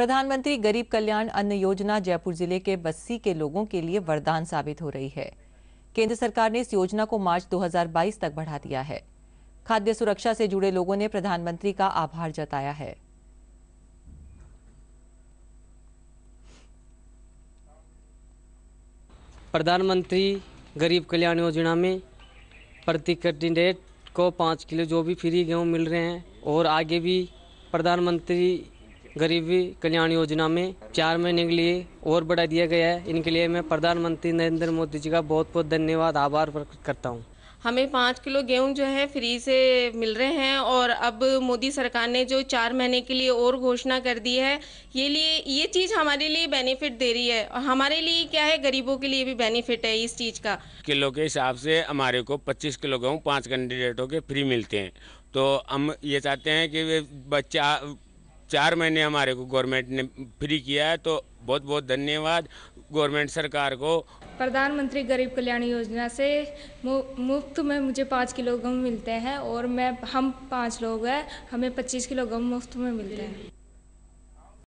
प्रधानमंत्री गरीब कल्याण अन्न योजना जयपुर जिले के बस्सी के लोगों के लिए वरदान साबित हो रही है केंद्र सरकार ने इस योजना को मार्च 2022 तक बढ़ा दिया है खाद्य सुरक्षा से जुड़े लोगों ने प्रधानमंत्री का आभार जताया है प्रधानमंत्री गरीब कल्याण योजना में प्रति कैंडिडेट को पाँच किलो जो भी फ्री गेहूँ मिल रहे हैं और आगे भी प्रधानमंत्री गरीबी कल्याण योजना में चार महीने के लिए और बढ़ा दिया गया है इनके लिए मैं प्रधानमंत्री नरेंद्र मोदी जी का बहुत बहुत धन्यवाद आभार प्रकट करता हूँ हमें पाँच किलो गेहूं जो है फ्री से मिल रहे हैं और अब मोदी सरकार ने जो चार महीने के लिए और घोषणा कर दी है ये लिए ये चीज़ हमारे लिए बेनिफिट दे रही है और हमारे लिए क्या है गरीबों के लिए भी बेनिफिट है इस चीज़ का किलो के हिसाब से हमारे को पच्चीस किलो गेहूँ पाँच कैंडिडेटों के फ्री मिलते हैं तो हम ये चाहते हैं कि बच्चा चार महीने हमारे को गवर्नमेंट ने फ्री किया है तो बहुत बहुत धन्यवाद गवर्नमेंट सरकार को प्रधानमंत्री गरीब कल्याण योजना से मुफ्त में मुझे पाँच किलो गम मिलते हैं और मैं हम पाँच लोग हैं हमें पच्चीस किलो गम मुफ्त में मिलते हैं